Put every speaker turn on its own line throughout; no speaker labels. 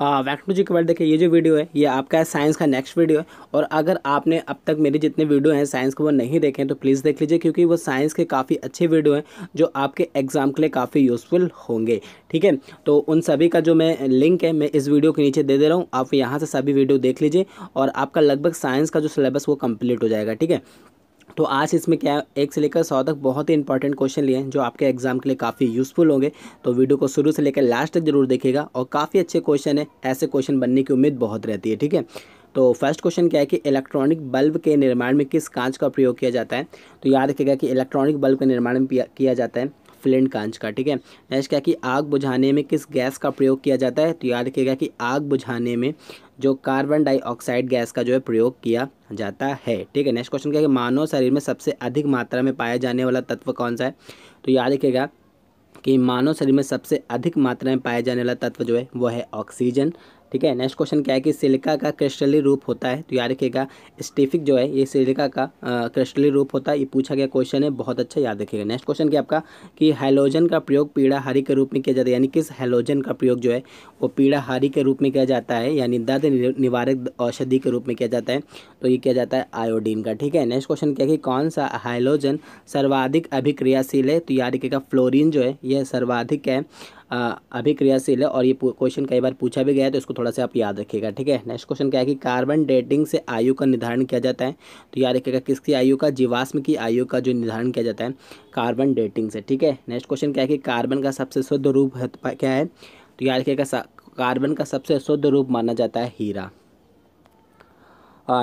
वैक्ट के जी देखिए ये जो वीडियो है ये आपका है साइंस का नेक्स्ट वीडियो है और अगर आपने अब तक मेरे जितने वीडियो हैं साइंस को वो नहीं देखे तो प्लीज़ देख लीजिए क्योंकि वो साइंस के काफ़ी अच्छे वीडियो हैं जो आपके एग्ज़ाम के लिए काफ़ी यूज़फुल होंगे ठीक है तो उन सभी का जो मैं लिंक है मैं इस वीडियो के नीचे दे दे रहा हूँ आप यहाँ से सभी वीडियो देख लीजिए और आपका लगभग साइंस का जो सिलेबस वो कम्प्लीट हो जाएगा ठीक है तो आज इसमें क्या है एक से लेकर सौ तक बहुत ही इंपॉर्टेंट क्वेश्चन लिए हैं जो आपके एग्जाम के लिए काफ़ी यूज़फुल होंगे तो वीडियो को शुरू से लेकर लास्ट तक जरूर देखेगा और काफ़ी अच्छे क्वेश्चन है ऐसे क्वेश्चन बनने की उम्मीद बहुत रहती है ठीक है तो फर्स्ट क्वेश्चन क्या है कि इलेक्ट्रॉनिक बल्ब के निर्माण में किस कांच का प्रयोग किया जाता है तो याद रखेगा कि इलेक्ट्रॉनिक बल्ब के निर्माण में किया जाता है फ्लेंड कांच का ठीक है नेक्स्ट क्या कि आग बुझाने में किस गैस का प्रयोग किया जाता है तो याद रखिएगा कि आग बुझाने में जो कार्बन डाइऑक्साइड गैस का जो है प्रयोग किया जाता है ठीक है नेक्स्ट क्वेश्चन क्या है मानव शरीर में सबसे अधिक मात्रा में पाया जाने वाला तत्व कौन सा है तो याद रखिएगा कि मानव शरीर में सबसे अधिक मात्रा में पाया जाने वाला तत्व जो है वो है ऑक्सीजन ठीक है नेक्स्ट क्वेश्चन क्या है कि सिलिका का क्रिस्टली रूप होता है तो याद रखिएगा स्टेफिक जो है ये सिलिका का क्रिस्टली रूप होता है ये पूछा गया क्वेश्चन है बहुत अच्छा याद रखिएगा नेक्स्ट क्वेश्चन क्या आपका कि हेलोजन का प्रयोग पीड़ाहारी के रूप में किया जाता है यानी किस हेलोजन का प्रयोग जो है वो पीड़ाहारी के रूप में किया जाता है यानी दर्द निवारक औषधि के रूप में किया जाता है तो ये किया जाता है आयोडीन का ठीक है नेक्स्ट क्वेश्चन क्या है कि कौन सा हाइलोजन सर्वाधिक अभिक्रियाशील है तो याद रखिएगा फ्लोरिन जो है यह सर्वाधिक है अभिक्रियाशील है और ये क्वेश्चन कई बार पूछा भी गया है तो इसको थोड़ा सा आप याद रखिएगा ठीक है नेक्स्ट क्वेश्चन क्या है कि कार्बन डेटिंग से आयु का निर्धारण किया जाता है तो याद रखिएगा किसकी आयु का जीवाश्म की आयु का जो निर्धारण किया जाता है कार्बन डेटिंग से ठीक है नेक्स्ट क्वेश्चन क्या है कि कार्बन का सबसे शुद्ध रूप क्या है तो याद रखिएगा कार्बन का सबसे शुद्ध रूप माना जाता है हीरा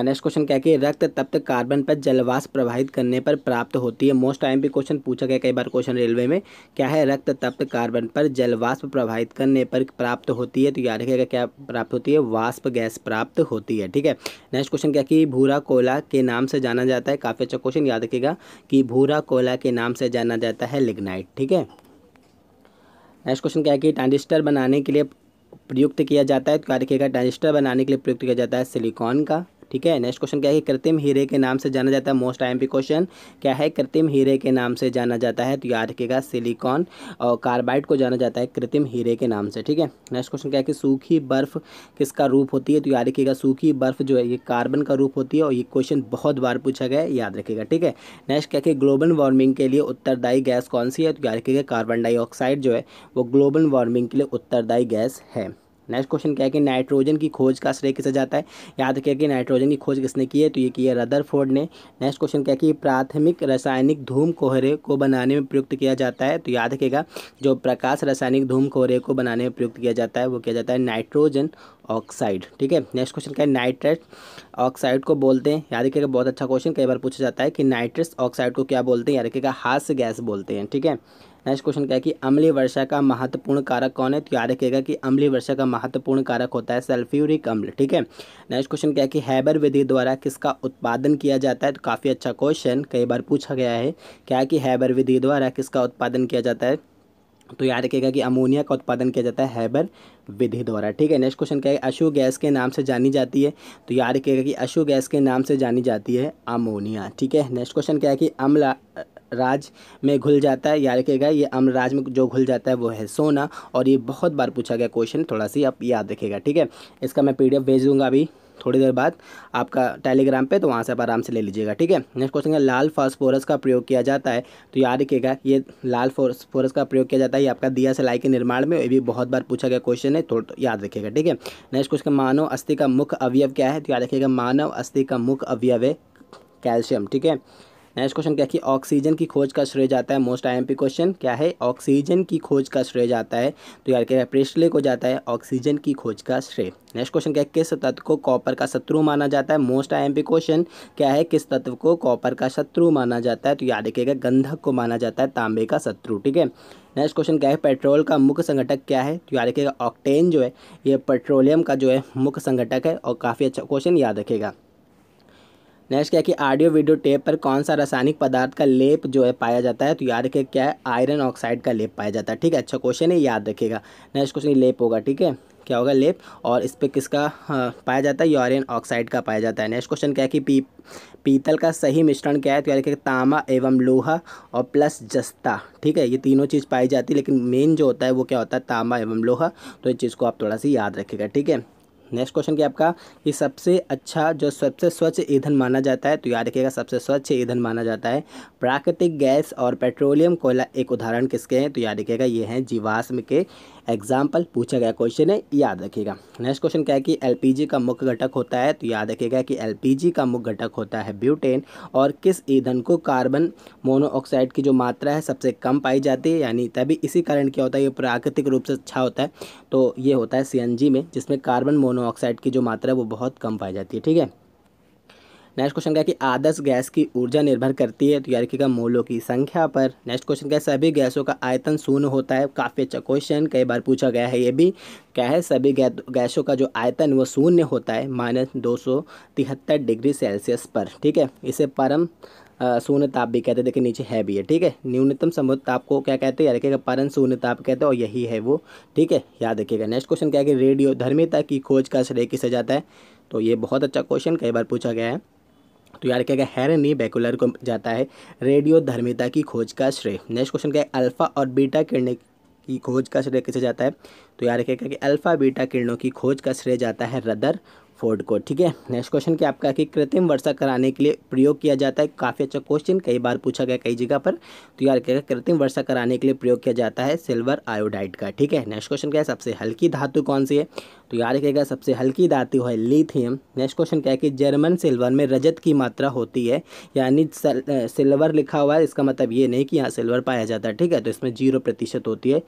नेक्स्ट क्वेश्चन क्या कि रक्त तप्त कार्बन पर जलवास प्रभावित करने पर प्राप्त होती है मोस्ट टाइम भी क्वेश्चन पूछा गया कई बार क्वेश्चन रेलवे में क्या है रक्त तप्त कार्बन पर जलवाष्प प्रभावित करने पर प्राप्त होती है तो याद रखिएगा क्या प्राप्त होती है वाष्प गैस प्राप्त होती है ठीक है नेक्स्ट क्वेश्चन क्या कि भूरा कोला के नाम से जाना जाता है काफ़ी अच्छा क्वेश्चन याद रखिएगा कि भूरा कोला के नाम से जाना जाता है लिग्नाइट ठीक है नेक्स्ट क्वेश्चन क्या है कि ट्रांजिस्टर बनाने के लिए प्रयुक्त किया जाता है तो क्या रखिएगा ट्रांजिस्टर बनाने के लिए प्रयुक्त किया जाता है सिलिकॉन का ठीक है नेक्स्ट क्वेश्चन क्या है कृत्रिम हीरे के नाम से जाना जाता है मोस्ट आई भी क्वेश्चन क्या है कृत्रिम हीरे के नाम से जाना जाता है तो याद रखिएगा सिलिकॉन और कार्बाइड को जाना जाता है कृत्रिम हीरे के नाम से ठीक है नेक्स्ट क्वेश्चन क्या है कि सूखी बर्फ़ किसका रूप होती है तो याद रखिएगा सूखी बर्फ़ जो है ये कार्बन का रूप होती है और ये क्वेश्चन बहुत बार पूछा गया है याद रखिएगा ठीक है नेक्स्ट क्या है कि ग्लोबल वार्मिंग के लिए उत्तरदायी गैस कौन सी है तो याद रखिएगा कार्बन डाइऑक्साइड जो है वो ग्लोबल वार्मिंग के लिए उत्तरदायी गैस है नेक्स्ट क्वेश्चन क्या है कि नाइट्रोजन की खोज का श्रेय किसे जाता है याद रखिए कि नाइट्रोजन की खोज किसने की है तो ये किया रदर फोर्ड ने नेक्स्ट क्वेश्चन क्या है कि प्राथमिक रासायनिक धूम कोहरे को बनाने में प्रयुक्त किया जाता है तो याद रखिएगा जो प्रकाश रासायनिक धूम कोहरे को बनाने में प्रयुक्त किया जाता है वो किया जाता है नाइट्रोजन ऑक्साइड ठीक है नेक्स्ट क्वेश्चन क्या है नाइट्रेट ऑक्साइड को बोलते हैं याद रखिएगा बहुत अच्छा क्वेश्चन कई बार पूछा जाता है कि नाइट्रस ऑक्साइड को क्या बोलते हैं याद रखिएगा हास गैस बोलते हैं ठीक है नेक्स्ट क्वेश्चन क्या है कि अम्लीय वर्षा का महत्वपूर्ण कारक कौन है तो याद रखिएगा कि अम्लीय वर्षा का महत्वपूर्ण कारक होता है सल्फ्यूरिक अम्ल ठीक है नेक्स्ट क्वेश्चन क्या है कि हैबर विधि द्वारा किसका उत्पादन किया जाता है तो काफ़ी अच्छा क्वेश्चन कई बार पूछा गया है क्या है कि हैबर विधि द्वारा किसका उत्पादन किया जाता है तो याद रखिएगा कि अमोनिया का उत्पादन किया जाता है हैबर विधि द्वारा ठीक है नेक्स्ट क्वेश्चन क्या है अशु गैस के नाम से जानी जाती है तो याद रखिएगा कि अशु गैस के नाम से जानी जाती है अमोनिया ठीक है नेक्स्ट क्वेश्चन क्या है कि अम्ल राज में घुल जाता है याद रखिएगा ये राज में जो घुल जाता है वो है सोना और ये बहुत बार पूछा गया क्वेश्चन थोड़ा सी आप याद रखिएगा ठीक है इसका मैं पीडीएफ भेज दूंगा अभी थोड़ी देर बाद आपका टेलीग्राम पे तो वहाँ से आप आराम से ले लीजिएगा ठीक है नेक्स्ट क्वेश्चन है लाल फॉस्फोरस का प्रयोग किया जाता है तो याद रखिएगा ये लाल फॉस्फोरस का प्रयोग किया जाता है ये आपका दिया सिलाई के निर्माण में ये भी बहुत बार पूछा गया क्वेश्चन है थोड़ा तो याद रखिएगा ठीक है नेक्स्ट क्वेश्चन मानव अस्थि का मुख्य अवयव क्या है तो याद रखिएगा मानव अस्थि का मुख्य अवयव है कैल्शियम ठीक है नेक्स्ट क्वेश्चन क्या कि ऑक्सीजन की खोज का श्रेय जाता है मोस्ट आई क्वेश्चन क्या है ऑक्सीजन की खोज का श्रेय जाता है तो यार क्या प्रेस्टले को जाता है ऑक्सीजन की खोज का श्रेय नेक्स्ट क्वेश्चन क्या है किस तत्व को कॉपर का शत्रु माना जाता है मोस्ट आई क्वेश्चन क्या है किस तत्व को कॉपर का शत्रु माना जाता है तो याद रखिएगा गंधक को माना जाता है तांबे का शत्रु ठीक है नेक्स्ट क्वेश्चन क्या है पेट्रोल का मुख्य संगठक क्या है तो याद रखिएगा ऑक्टेन जो है ये पेट्रोलियम का जो है मुख्य संगठक है और काफ़ी अच्छा क्वेश्चन याद रखेगा नेक्स्ट क्या है कि ऑडियो वीडियो टेप पर कौन सा रासायनिक पदार्थ का लेप जो है पाया जाता है तो याद रखिए क्या है आयरन ऑक्साइड का लेप पाया जाता है ठीक है अच्छा क्वेश्चन है याद रखिएगा नेक्स्ट क्वेश्चन लेप होगा ठीक है क्या होगा लेप और इस पर किसका हाँ, पाया जाता है यूरियन ऑक्साइड का पाया जाता है नेक्स्ट क्वेश्चन क्या है कि पी पीतल का सही मिश्रण क्या है तो यार कि तांबा एवं लोहा और प्लस जस्ता ठीक है ये तीनों चीज़ पाई जाती है लेकिन मेन जो होता है वो क्या होता है तांबा एवं लोहा तो इस चीज़ को आप थोड़ा सा याद रखिएगा ठीक है नेक्स्ट क्वेश्चन क्या आपका कि सबसे अच्छा जो सबसे स्वच्छ ईंधन माना जाता है तो याद रखिएगा सबसे स्वच्छ ईंधन माना जाता है प्राकृतिक गैस और पेट्रोलियम कोयला एक उदाहरण किसके हैं तो याद रखिएगा ये हैं जीवाश्म के एग्जाम्पल पूछा गया क्वेश्चन है याद रखिएगा नेक्स्ट क्वेश्चन क्या है कि एलपीजी का मुख्य घटक होता है तो याद रखिएगा कि एल का मुख्य घटक होता है ब्यूटेन और किस ईंधन को कार्बन मोनोऑक्साइड की जो मात्रा है सबसे कम पाई जाती है यानी तभी इसी कारण क्या होता है ये प्राकृतिक रूप से अच्छा होता है तो ये होता है सी में जिसमें कार्बन मोनो मोनोऑक्साइड की जो मात्रा है वो बहुत कम पाई जाती है ठीक है नेक्स्ट क्वेश्चन क्या है कि आदर्श गैस की ऊर्जा निर्भर करती है तो का मोलों की संख्या पर नेक्स्ट क्वेश्चन क्या है सभी गैसों का आयतन शून्य होता है काफ़ी अच्छा क्वेश्चन कई बार पूछा गया है ये भी क्या है सभी गैसों का जो आयतन वो शून्य होता है माइनस दो डिग्री सेल्सियस पर ठीक है इसे परम शून्य ताप भी कहते हैं देखिए नीचे है भी है ठीक है न्यूनतम संभव ताप को क्या कहते हैं याद परन शून्य ताप कहते हैं और यही है वो ठीक है याद रखिएगा नेक्स्ट क्वेश्चन क्या है कि रेडियो धर्मिता की खोज का श्रेय किसे जाता है तो ये बहुत अच्छा क्वेश्चन कई बार पूछा गया है तो यार क्या क्या हैरनी बैकुलर को जाता है रेडियो धर्मिता की खोज का श्रेय नेक्स्ट क्वेश्चन क्या है अल्फ़ा और बीटा किरणें की खोज का श्रेय किसे जाता है तो यार क्या क्या कि अल्फ़ा बीटा किरणों की खोज का श्रेय जाता है रदर फोर्ड को ठीक है नेक्स्ट क्वेश्चन क्या आपका कि कृत्रिम वर्षा कराने के लिए प्रयोग किया जाता है काफ़ी अच्छा क्वेश्चन कई बार पूछा गया कई जगह पर तो यार क्या कृत्रिम वर्षा कराने के लिए प्रयोग किया जाता है सिल्वर आयोडाइड का ठीक है नेक्स्ट क्वेश्चन क्या है सबसे हल्की धातु कौन सी है तो याद रखिएगा सबसे हल्की धातु है लिथियम नेक्स्ट क्वेश्चन क्या है कि जर्मन सिल्वर में रजत की मात्रा होती है यानी सिल्वर लिखा हुआ है इसका मतलब ये नहीं कि यहाँ सिल्वर पाया जाता है ठीक है तो इसमें जीरो प्रतिशत होती है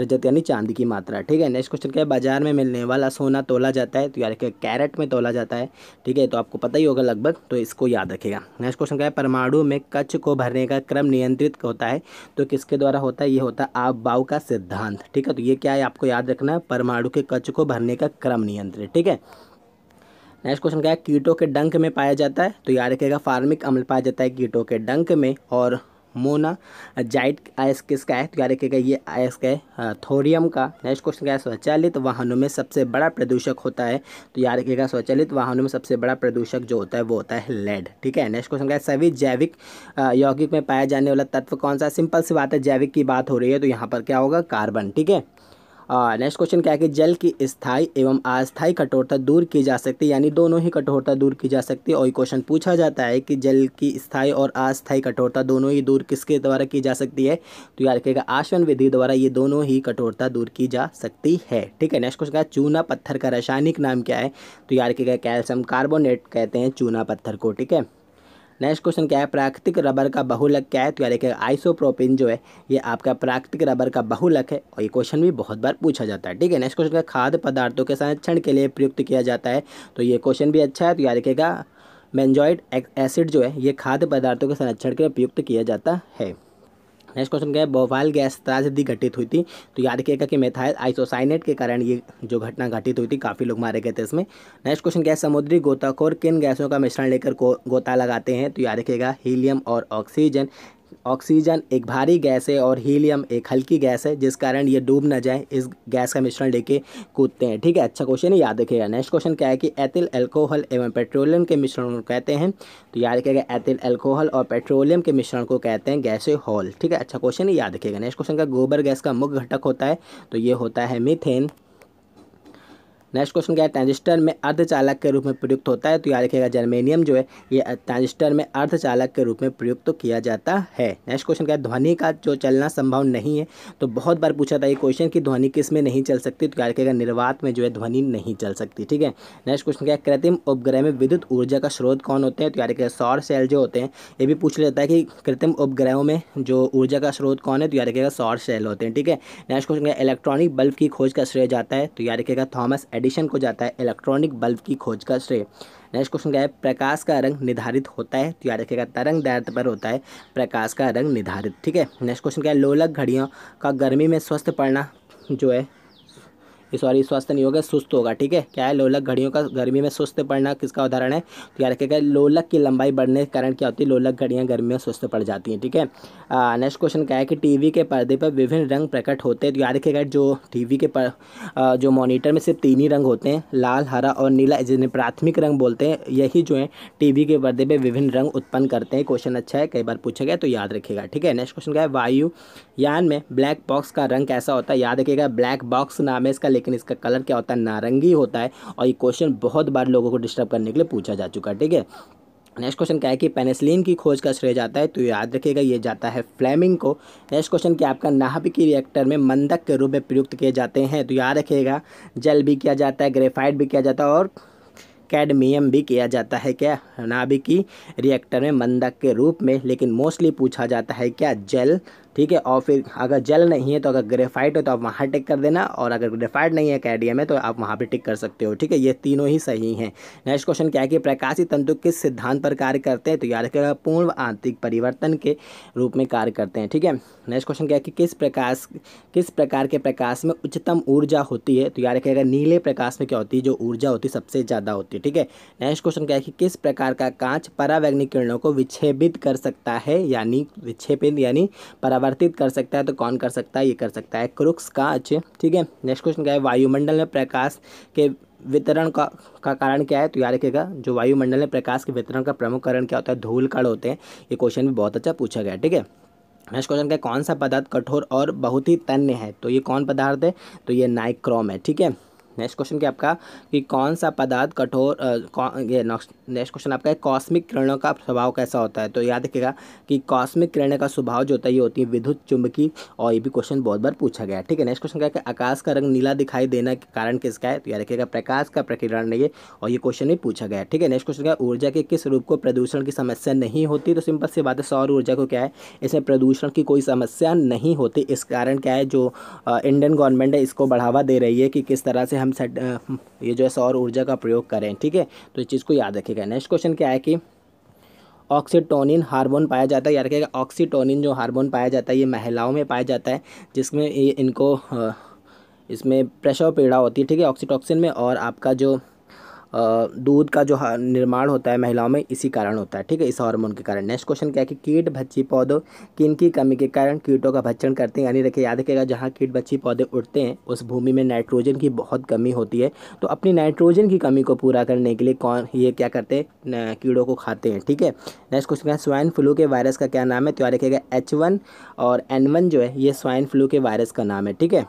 रजत यानी चांदी की मात्रा ठीक है नेक्स्ट क्वेश्चन क्या है बाजार में मिलने वाला सोना तोला जाता है तो याद रखिएगा कैरेट में तोला जाता है ठीक है तो आपको पता ही होगा लगभग तो इसको याद रखेगा नेक्स्ट क्वेश्चन क्या है परमाणु में कच्छ को भरने का क्रम नियंत्रित होता है तो किसके द्वारा होता है ये होता है आप बाव का सिद्धांत ठीक है तो ये क्या है आपको याद रखना है परमाणु के कच्छ को भरने का क्रम नियंत्रित ठीक है नेक्स्ट क्वेश्चन क्या है कीटों के डंक में पाया जाता है तो याद रखेगा फार्मिक अम्ल पाया जाता है कीटों के डंक में और मोना जाइट आयस किसका है तो याद रखिएगा ये आयस का है हाँ, थोरियम का नेक्स्ट क्वेश्चन क्या है स्वचालित वाहनों में सबसे बड़ा प्रदूषक होता है तो याद रखिएगा स्वचालित वाहनों में सबसे बड़ा प्रदूषक जो होता है वो होता है लेड ठीक है नेक्स्ट क्वेश्चन क्या है सभी जैविक यौगिक में पाया जाने वाला तत्व कौन सा सिंपल सी बात है जैविक की बात हो रही है तो यहाँ पर क्या होगा कार्बन ठीक है नेक्स्ट क्वेश्चन क्या है कि जल की स्थायी एवं अस्थायी कठोरता दूर की जा सकती है यानी दोनों ही कठोरता दूर की जा सकती है और क्वेश्चन पूछा जाता है कि जल की स्थायी और अस्थायी कठोरता दोनों ही दूर किसके द्वारा की जा सकती है तो याद रखिएगा आसवन विधि द्वारा ये दोनों ही कठोरता दूर की जा सकती है ठीक है नेक्स्ट क्वेश्चन क्या चूना पत्थर का रासायनिक नाम क्या है तो याद रखिएगा कैल्शियम कार्बोनेट कहते हैं चूना पत्थर को ठीक है नेक्स्ट क्वेश्चन क्या है प्राकृतिक रबर का बहुलक क्या है तो यार आइसोप्रोपिन जो है ये आपका प्राकृतिक रबर का बहुलक है और ये क्वेश्चन भी बहुत बार पूछा जाता है ठीक है नेक्स्ट क्वेश्चन का खाद्य पदार्थों के संरक्षण के लिए प्रयुक्त किया जाता है तो ये क्वेश्चन भी अच्छा है तो यार देखिएगा बेंजॉइड एसिड जो है ये खाद्य पदार्थों के संरक्षण के लिए प्रयुक्त किया जाता है नेक्स्ट क्वेश्चन क्या है भोपाल गैस त्रासदी घटित हुई थी तो याद किएगा कि मेथाइल आइसोसाइनेट के कारण ये जो घटना घटित हुई थी काफ़ी लोग मारे गए थे इसमें नेक्स्ट क्वेश्चन क्या है समुद्री गोताखोर किन गैसों का मिश्रण लेकर गोता लगाते हैं तो याद रखिएगा हीलियम और ऑक्सीजन ऑक्सीजन एक भारी गैस है और हीलियम एक हल्की गैस है जिस कारण ये डूब ना जाए इस गैस का मिश्रण लेके कूदते हैं ठीक है अच्छा क्वेश्चन है याद रखिएगा नेक्स्ट क्वेश्चन क्या है कि एथिल एल्कोहल एवं पेट्रोलियम के मिश्रण को कहते हैं तो याद रखिएगा एथिल एल्कोहल और पेट्रोलियम के मिश्रण को कहते हैं गैसे हॉल ठीक है अच्छा क्वेश्चन है याद रखिएगा नेक्स्ट क्वेश्चन का गोबर गैस का मुख्य घटक होता है तो ये होता है मिथेन नेक्स्ट क्वेश्चन क्या है ट्रांजिस्टर में अर्धचालक के रूप में प्रयुक्त होता है तो याद रखिएगा जर्मेनियम जो है ये ट्रांजिस्टर में अर्धचालक के रूप में प्रयुक्त तो किया जाता है नेक्स्ट क्वेश्चन क्या है ध्वनि का जो चलना संभव नहीं है तो बहुत बार पूछा था ये क्वेश्चन कि ध्वनि किस में नहीं चल सकती तो याद रखिएगा निर्वात में जो है ध्वनि नहीं चल सकती ठीक है नेक्स्ट क्वेश्चन क्या है कृत्रिम उपग्रह में विद्युत ऊर्जा का स्रोत कौन होते हैं तो याद रखिएगा सौर सेल जो होते हैं ये भी पूछ लेता है कि कृत्रिम उपग्रहों में जो ऊर्जा का स्रोत कौन है तो याद रखिएगा सौर सेल होते हैं ठीक है नेक्स्ट क्वेश्चन क्या इलेक्ट्रॉनिक बल्ब की खोज का श्रेय जाता है तो याद रखिएगा थॉमस एडिशन को जाता है इलेक्ट्रॉनिक बल्ब की खोज का श्रेय नेक्स्ट क्वेश्चन क्या है प्रकाश का रंग निर्धारित होता है तो याद रखिएगा तरंग दैर्थ पर होता है प्रकाश का रंग निर्धारित ठीक है नेक्स्ट क्वेश्चन क्या है लोलक घड़ियों का गर्मी में स्वस्थ पड़ना जो है सॉरी स्वस्थ नहीं होगा सुस्त होगा ठीक है क्या है लोलक घड़ियों का गर्मी में सुस्त पड़ना किसका उदाहरण है तो याद रखेगा लोलक की लंबाई बढ़ने के कारण क्या होती है लोलक घड़ियाँ गर्मी में सुस्त पड़ जाती हैं ठीक है नेक्स्ट क्वेश्चन क्या है कि टी के पर्दे पर विभिन्न रंग प्रकट होते हैं तो याद रखेगा जो टी के पर जो मोनीटर में सिर्फ तीन ही रंग होते हैं लाल हरा और नीला जिन्हें प्राथमिक रंग बोलते हैं यही जो है टी के पर्दे पर विभिन्न रंग उत्पन्न करते हैं क्वेश्चन अच्छा है कई बार पूछा गया तो याद रखेगा ठीक है नेक्स्ट क्वेश्चन क्या है वायु यान में ब्लैक बॉक्स का रंग कैसा होता है याद रखेगा ब्लैक बॉक्स नाम है इसका लेकिन इसका कलर क्या होता है नारंगी होता है और ये क्वेश्चन बहुत बार लोगों को डिस्टर्ब करने के लिए पूछा जा चुका है ठीक है नेक्स्ट क्वेश्चन क्या है कि पेनिसिलिन की खोज का श्रेय जाता है तो याद रखिएगा ये जाता है फ्लेमिंग को नेक्स्ट क्वेश्चन क्या आपका नाभिकी रिएक्टर में मंदक के रूप में प्रयुक्त किए जाते हैं तो याद रखिएगा जल भी किया जाता है ग्रेफाइट भी किया जाता है और कैडमियम भी किया जाता है क्या नाभिकी रिएक्टर में मंदक के रूप में लेकिन मोस्टली पूछा जाता है क्या जल ठीक है और फिर अगर जेल नहीं है तो अगर ग्रेफाइट है तो आप वहाँ टिक कर देना और अगर ग्रेफाइट नहीं है कैडियम है तो आप वहाँ पर टिक कर सकते हो ठीक है ये तीनों ही सही हैं नेक्स्ट क्वेश्चन क्या है कि प्रकाशी तंतु किस सिद्धांत पर कार्य करते हैं तो याद रखेगा पूर्ण आंतरिक परिवर्तन के रूप में कार्य करते हैं ठीक है नेक्स्ट क्वेश्चन क्या है कि किस प्रकाश किस प्रकार के प्रकाश में उच्चतम ऊर्जा होती है तो याद रखेगा नीले प्रकाश में क्या होती है जो ऊर्जा होती है सबसे ज़्यादा होती है ठीक है नेक्स्ट क्वेश्चन क्या है कि किस प्रकार का कांच परावैग्निक किरणों को विक्षेपित कर सकता है यानी विच्छेपित यानी परा परावर्तित कर सकता है तो कौन कर सकता है ये कर सकता है क्रुक्स का अच्छे ठीक है नेक्स्ट क्वेश्चन क्या है वायुमंडल में प्रकाश के वितरण का का कारण क्या है तो यार रखिएगा जो वायुमंडल में प्रकाश के वितरण का प्रमुख कारण क्या होता है धूल कण होते हैं ये क्वेश्चन भी बहुत अच्छा पूछा गया ठीक है नेक्स्ट क्वेश्चन क्या कौन सा पदार्थ कठोर और बहुत ही तन्य है तो ये कौन पदार्थ है तो ये नाइक्रोम है ठीक है नेक्स्ट क्वेश्चन क्या आपका कि कौन सा पदार्थ कठोर ये नेक्स्ट क्वेश्चन आपका है कॉस्मिक किरणों का स्वभाव कैसा होता है तो याद रखिएगा कि कॉस्मिक किरणों का स्वभाव जो होता है ये होती है विद्युत चुंबकी और ये भी क्वेश्चन बहुत बार पूछा गया ठीक है नेक्स्ट क्वेश्चन क्या है आकाश का रंग नीला दिखाई देना के कारण किसका है तो याद रखिएगा प्रकाश का प्रकिरण है और ये क्वेश्चन भी पूछा गया ठीक है नेक्स्ट क्वेश्चन क्या ऊर्जा के किस रूप को प्रदूषण की समस्या नहीं होती तो सिंपल सी बात है सौर ऊर्जा को क्या है इसमें प्रदूषण की कोई समस्या नहीं होती इस कारण क्या है जो इंडियन गवर्नमेंट है इसको बढ़ावा दे रही है कि किस तरह से हम सेट ये जो है सौर ऊर्जा का प्रयोग करें ठीक है तो इस चीज़ को याद रखिएगा नेक्स्ट क्वेश्चन क्या है कि ऑक्सीटोनिन हार्मोन पाया जाता है याद रखिएगा ऑक्सीटोनिन जो हार्मोन पाया जाता है ये महिलाओं में पाया जाता है जिसमें इनको इसमें प्रेशर पीड़ा होती है ठीक है ऑक्सीटॉक्सिन में और आपका जो दूध का जो निर्माण होता है महिलाओं में इसी कारण होता है ठीक है इस हार्मोन के कारण नेक्स्ट क्वेश्चन क्या है कि कीट भच्छी पौधों किन की कमी के कारण कीटों का भक्षण करते हैं यानी रखिए याद रखिएगा जहाँ कीट भच्छी पौधे उठते हैं उस भूमि में नाइट्रोजन की बहुत कमी होती है तो अपनी नाइट्रोजन की कमी को पूरा करने के लिए कौन ये क्या करते हैं कीड़ों को खाते हैं ठीक है नेक्स्ट क्वेश्चन क्या है स्वाइन फ्लू के वायरस का क्या नाम है तो याद रखिएगा एच और एन जो है ये स्वाइन फ्लू के वायरस का नाम है ठीक है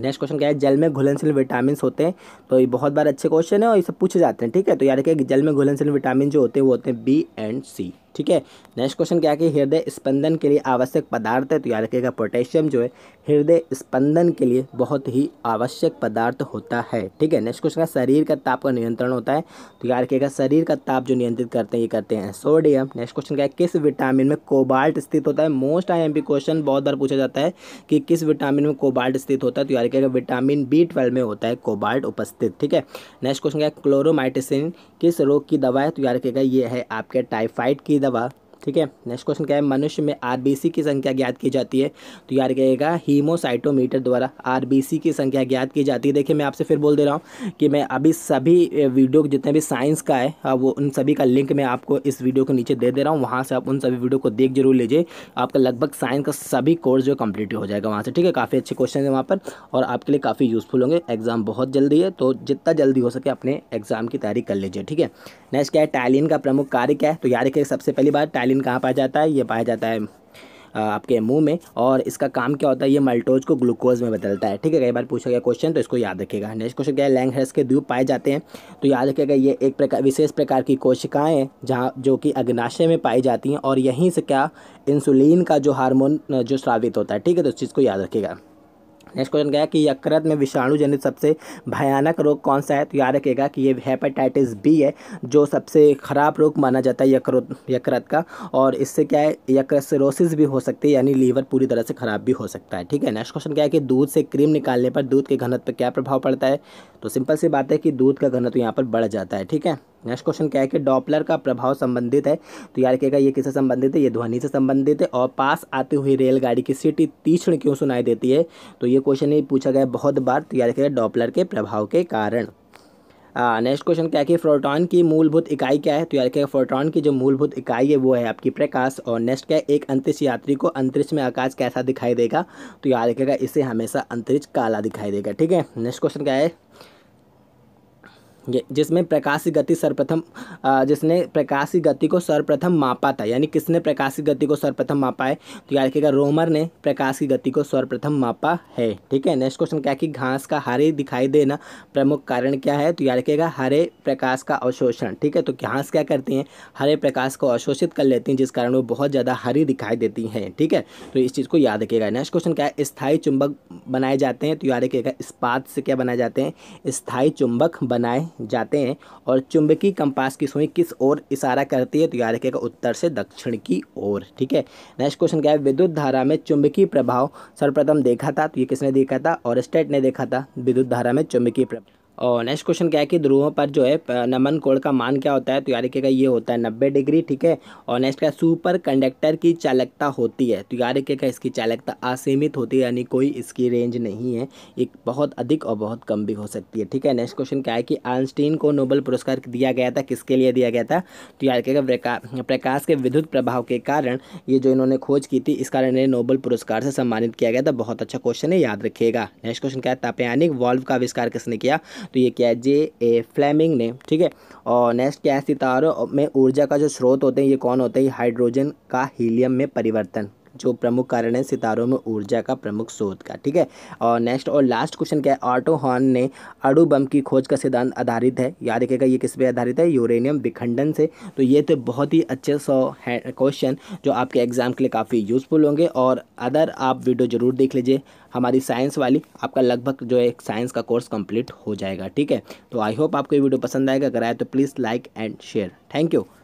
नेक्स्ट क्वेश्चन क्या है जल में घुलनशील विटामिन होते हैं तो ये बहुत बार अच्छे क्वेश्चन है और ये सब पूछे जाते हैं ठीक है तो यार रखिए जल में घुलनशील विटामिन जो होते हैं वो होते हैं बी एंड सी ठीक है नेक्स्ट क्वेश्चन क्या है हृदय स्पंदन के लिए आवश्यक पदार्थ है तो याद रखिएगा पोटेशियम जो है हृदय स्पंदन के लिए बहुत ही आवश्यक पदार्थ होता है ठीक है नेक्स्ट क्वेश्चन का शरीर का ताप का नियंत्रण होता है तो याद रखिएगा शरीर का ताप जो नियंत्रित करते हैं ये करते हैं सोडियम नेक्स्ट क्वेश्चन क्या है किस विटामिन में कोबाल्ट स्थित होता है मोस्ट आई क्वेश्चन बहुत बार पूछा जाता है कि किस विटामिन में कोबाल्ट स्थित होता है तो याद रखिएगा विटामिन बी में होता है कोबाल्ट उपस्थित ठीक है नेक्स्ट क्वेश्चन क्या है क्लोरोमाइटिसिन किस रोग की दवा है तो याद रखिएगा ये है आपके टाइफाइड की दवा 干嘛 ठीक है नेक्स्ट क्वेश्चन क्या है मनुष्य में आर की संख्या ज्ञात की जाती है तो यार कहेगा हीमोसाइटोमीटर द्वारा आर की संख्या ज्ञात की जाती है देखिए मैं आपसे फिर बोल दे रहा हूँ कि मैं अभी सभी वीडियो जितने भी साइंस का है वो उन सभी का लिंक मैं आपको इस वीडियो के नीचे दे दे रहा हूँ वहाँ से आप उन सभी वीडियो को देख जरूर लीजिए आपका लगभग साइंस का सभी कोर्स जो कंप्लीट हो जाएगा वहाँ से ठीक है काफ़ी अच्छे क्वेश्चन है वहाँ पर और आपके लिए काफ़ी यूज़फुल होंगे एग्ज़ाम बहुत जल्दी है तो जितना जल्दी हो सके अपने एग्ज़ाम की तैयारी कर लीजिए ठीक है नेक्स्ट क्या है टाइलिन का प्रमुख कार्य क्या है तो यार सबसे पहली बात टाइलिन प्रोटीन कहाँ पाया जाता है ये पाया जाता है आपके मुंह में और इसका काम क्या होता है ये मल्टोज को ग्लूकोज में बदलता है ठीक है कई बार पूछा गया क्वेश्चन तो इसको याद रखिएगा नेक्स्ट क्वेश्चन क्या है लैंग हेस के द्वीप पाए जाते हैं तो याद रखिएगा ये एक प्रकार विशेष प्रकार की कोशिकाएं जहाँ जो कि अग्नाशय में पाई जाती हैं और यहीं से क्या इंसुलिन का जो हारमोन जो श्रावित होता है ठीक है तो इस चीज़ को याद रखिएगा नेक्स्ट क्वेश्चन क्या है कि यकृत में विषाणु जनित सबसे भयानक रोग कौन सा है तो याद रखेगा कि ये हेपेटाइटिस बी है जो सबसे ख़राब रोग माना जाता है यकृत यकृत का और इससे क्या है यकृत सिरोसिस भी हो सकती है यानी लीवर पूरी तरह से ख़राब भी हो सकता है ठीक है नेक्स्ट क्वेश्चन क्या है कि दूध से क्रीम निकालने पर दूध के घनत पर क्या प्रभाव पड़ता है तो सिंपल सी बात है कि दूध का घनत्व यहाँ पर बढ़ जाता है ठीक है नेक्स्ट क्वेश्चन क्या है कि डॉपलर का प्रभाव संबंधित है तो यार कहेगा ये किससे संबंधित है ये ध्वनि से संबंधित है और पास आती हुई रेलगाड़ी की सीटी तीक्ष्ण क्यों सुनाई देती है तो ये क्वेश्चन ही पूछा गया बहुत बार तो यार कहेगा डॉपलर के प्रभाव के कारण नेक्स्ट क्वेश्चन क्या है कि फ्रोटॉन की मूलभूत इकाई क्या है तो यार क्या फ्रोटॉन की जो मूलभूत इकाई है वो है आपकी प्रकाश और नेक्स्ट क्या है एक अंतरिक्ष यात्री को अंतरिक्ष में आकाश कैसा दिखाई देगा तो याद रखेगा इसे हमेशा अंतरिक्ष काला दिखाई देगा ठीक है नेक्स्ट क्वेश्चन क्या है जिसमें प्रकाशी गति सर्वप्रथम जिसने प्रकाशी गति को सर्वप्रथम मापा था यानी किसने प्रकाशी गति को सर्वप्रथम मापा है तो याद रखिएगा रोमर ने प्रकाश की गति को सर्वप्रथम मापा है ठीक है नेक्स्ट क्वेश्चन क्या है कि घास का हरे दिखाई देना प्रमुख कारण क्या है तो याद रखिएगा हरे प्रकाश का अवशोषण ठीक है तो घास क्या करती हैं हरे प्रकाश को अवशोषित कर लेती हैं जिस कारण वो बहुत ज़्यादा हरी दिखाई देती हैं ठीक है तो इस चीज़ को याद रखिएगा नेक्स्ट क्वेश्चन क्या है स्थायी चुंबक बनाए जाते हैं तो याद रखिएगा इस्पात से क्या बनाए जाते हैं स्थायी चुंबक बनाए जाते हैं और चुंबकीय कंपास की सुई किस ओर इशारा करती है तो याद रखिएगा उत्तर से दक्षिण की ओर ठीक है नेक्स्ट क्वेश्चन क्या है विद्युत धारा में चुंबकीय प्रभाव सर्वप्रथम देखा था तो ये किसने देखा था और स्टेट ने देखा था विद्युत धारा में चुंबकीय प्रभाव और नेक्स्ट क्वेश्चन क्या है कि ध्रुवों पर जो है नमन कोण का मान क्या होता है तो याद रखिएगा ये होता है नब्बे डिग्री ठीक है और नेक्स्ट क्या सुपर कंडक्टर की चालकता होती है तो याद रखिएगा इसकी चालकता असीमित होती है यानी कोई इसकी रेंज नहीं है एक बहुत अधिक और बहुत कम भी हो सकती है ठीक है नेक्स्ट क्वेश्चन क्या है कि आइंस्टीन को नोबल पुरस्कार दिया गया था किसके लिए दिया गया था तो याद रखिएगा प्रकाश के विद्युत प्रभाव के कारण ये जो इन्होंने खोज की थी इस कारण इन्हें नोबल पुरस्कार से सम्मानित किया गया था बहुत अच्छा क्वेश्चन है याद रखिएगा नेक्स्ट क्वेश्चन क्या है तापयानिक वॉल्व का आविष्कार किसने किया तो ये क्या है जे ए फ्लैमिंग ने ठीक है और नेक्स्ट क्या है सितारों में ऊर्जा का जो स्रोत होते हैं ये कौन होते हैं हाइड्रोजन का हीलियम में परिवर्तन जो प्रमुख कारण है सितारों में ऊर्जा का प्रमुख स्रोत का ठीक है और नेक्स्ट और लास्ट क्वेश्चन क्या है ऑटो हॉर्न ने अड़ू बम की खोज का सिद्धांत आधारित है याद रखेगा ये किस पे आधारित है यूरेनियम विखंडन से तो ये तो बहुत ही अच्छे सौ है क्वेश्चन जो आपके एग्ज़ाम के लिए काफ़ी यूज़फुल होंगे और अदर आप वीडियो ज़रूर देख लीजिए हमारी साइंस वाली आपका लगभग जो है साइंस का कोर्स कंप्लीट हो जाएगा ठीक है तो आई होप आपको ये वीडियो पसंद आएगा अगर आए तो please like and share thank you